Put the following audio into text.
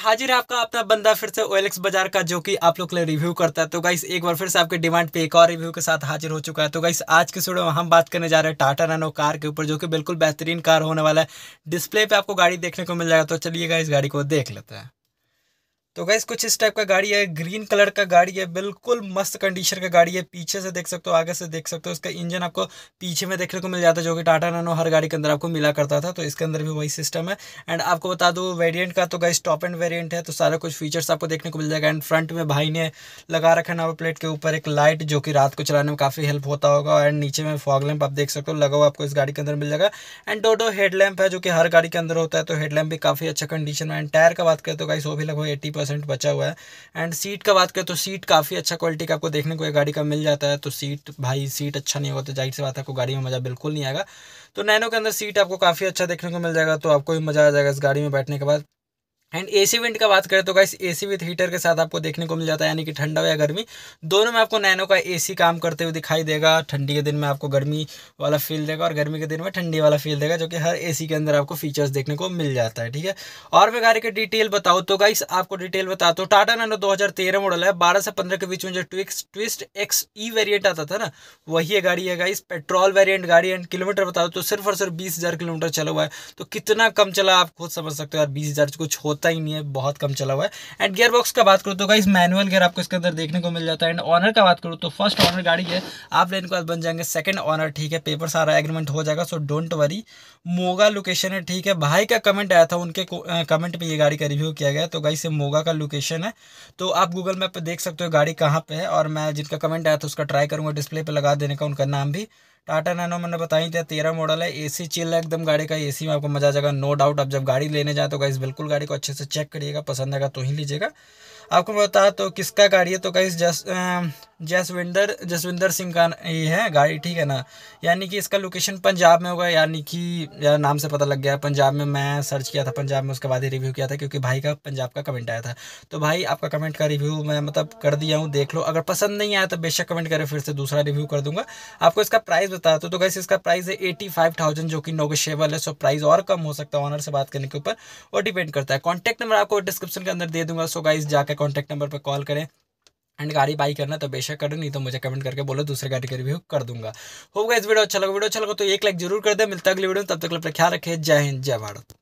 हाजिर है आपका अपना बंदा फिर से ओएलएक्स बाजार का जो कि आप लोग के लिए रिव्यू करता है तो गाइस एक बार फिर से आपके डिमांड पे एक और रिव्यू के साथ हाजिर हो चुका है तो गाइस आज के स्टूडियो में हम बात करने जा रहे हैं टाटा नैनो कार के ऊपर जो कि बिल्कुल बेहतरीन कार होने वाला है डिस्प्ले पे आपको गाड़ी देखने को मिल जाएगा तो चलिए गाइस गाड़ी को देख लेते हैं तो गैस कुछ इस टाइप का गाड़ी है ग्रीन कलर का गाड़ी है बिल्कुल मस्त कंडीशन का गाड़ी है पीछे से देख सकते हो आगे से देख सकते हो इसका इंजन आपको पीछे में देखने को मिल जाता है जो कि टाटा नानो हर गाड़ी के अंदर आपको मिला करता था तो इसके अंदर भी वही सिस्टम है एंड आपको बता दूँ वेरियंट का तो गैस टॉप एंड वेरियंट है तो सारा कुछ फीचर्स आपको देखने को मिल जाएगा एंड फ्रंट में भाई ने लगा रखा नावा प्लेट के ऊपर एक लाइट जो कि रात को चलाने में काफ़ी हेल्प होता होगा एंड नीचे में फॉग लैम्प आप देख सकते हो लगा हुआ आपको इस गाड़ी के अंदर मिल जाएगा एंड दो हेडलैम्प है जो कि हर गाड़ी के अंदर होता है तो हेडलैम्प भी काफ़ी अच्छा कंडीशन है एंड टायर का बात करें तो गाइस वो भी लगभग एट्टी परसेंट बचा हुआ है एंड सीट का बात करें तो सीट काफ़ी अच्छा क्वालिटी का आपको देखने को गाड़ी का मिल जाता है तो सीट भाई सीट अच्छा नहीं होगा तो जाहिर से बात है आपको गाड़ी में मज़ा बिल्कुल नहीं आएगा तो नैनो के अंदर सीट आपको काफ़ी अच्छा देखने को मिल जाएगा तो आपको भी मज़ा आ जाएगा इस गाड़ी में बैठने के बाद एंड ए सी विंड का बात करें तो guys A C with heater के साथ आपको देखने को मिल जाता है यानी कि ठंडा या गर्मी दोनों में आपको नैनो का ए सी काम करते हुए दिखाई देगा ठंडी के दिन में आपको गर्मी वाला फील देगा और गर्मी के दिन में ठंडी वाला फील देगा जो कि हर ए सी के अंदर आपको फीचर्स देखने को मिल जाता है ठीक है और मैं गाड़ी की डिटेल बताओ तो गाइस आपको डिटेल बता दो टाटा नैनो दो मॉडल है बारह से पंद्रह के बीच में जो ट्विक्स ट्विस्ट एक्स ई वेरियंट आता था ना वही है गाड़ी है गाइस पेट्रोल वेरियंट गाड़ी एंड किलोमीटर बताओ तो सिर्फ और सिर्फ बीस किलोमीटर चला हुआ है तो कितना कम चला आप खुद समझ सकते हो यार बीस कुछ होता चलता ही नहीं है बहुत कम चला हुआ है एंड गियर बॉक्स का बात करो तो गाइज मैनुअल गियर आपको इसके अंदर देखने को मिल जाता है एंड ऑनर का बात करो तो फर्स्ट ऑनर गाड़ी है आप लेने के बाद बन जाएंगे सेकंड ऑनर ठीक है पेपर सारा एग्रीमेंट हो जाएगा so don't worry Moga location है ठीक है भाई का कमेंट आया था उनके कमेंट में ये गाड़ी का रिव्यू किया गया तो गाई से मोगा का लोकेशन है तो आप गूगल मैप पर देख सकते हो गाड़ी कहाँ पर है और मैं जिनका कमेंट आया था उसका ट्राई करूँगा डिस्प्ले पर लगा देने का उनका नाम भी टाटा नैनो मैंने बताई थी तेरह मॉडल है एसी चिल है एकदम गाड़ी का एसी में आपको मजा आ जाएगा नो डाउट आप जब गाड़ी लेने जाए तो गाइस बिल्कुल गाड़ी को अच्छे से चेक करिएगा पसंद आएगा तो ही लीजिएगा आपको बता तो किसका गाड़ी है तो गाइस जस्ट जसविंदर जसविंदर सिंह का ये है गाड़ी ठीक है ना यानी कि इसका लोकेशन पंजाब में होगा यानी कि या नाम से पता लग गया पंजाब में मैं सर्च किया था पंजाब में उसके बाद ही रिव्यू किया था क्योंकि भाई का पंजाब का कमेंट आया था तो भाई आपका कमेंट का रिव्यू मैं मतलब कर दिया हूँ देख लो अगर पसंद नहीं आया तो बेशक कमेंट करें फिर से दूसरा रिव्यू कर दूंगा आपको इसका प्राइस बता दो तो कैसे इसका प्राइस है एटी फाइव थाउजेंड जो कि नोगोशेबल है सो प्राइस और कम हो सकता है ऑनर से बात करने के ऊपर और डिपेंड करता है कॉन्टैक्ट नंबर आपको डिस्क्रिप्शन के अंदर दे दूंगा सो गाइज जाकर कॉन्टैक्ट नंबर पर कॉल करें एंड गाड़ी बाई करना तो बेशक करो नहीं तो मुझे कमेंट करके बोलो दूसरे गाड़ी का रिव्यू कर दूंगा होगा इस वीडियो अच्छा लगा वीडियो अच्छा लगा तो एक लाइक जरूर कर दे मिलता है अगले वीडियो तब तक अपना ख्याल रखे जय हिंद जय भारत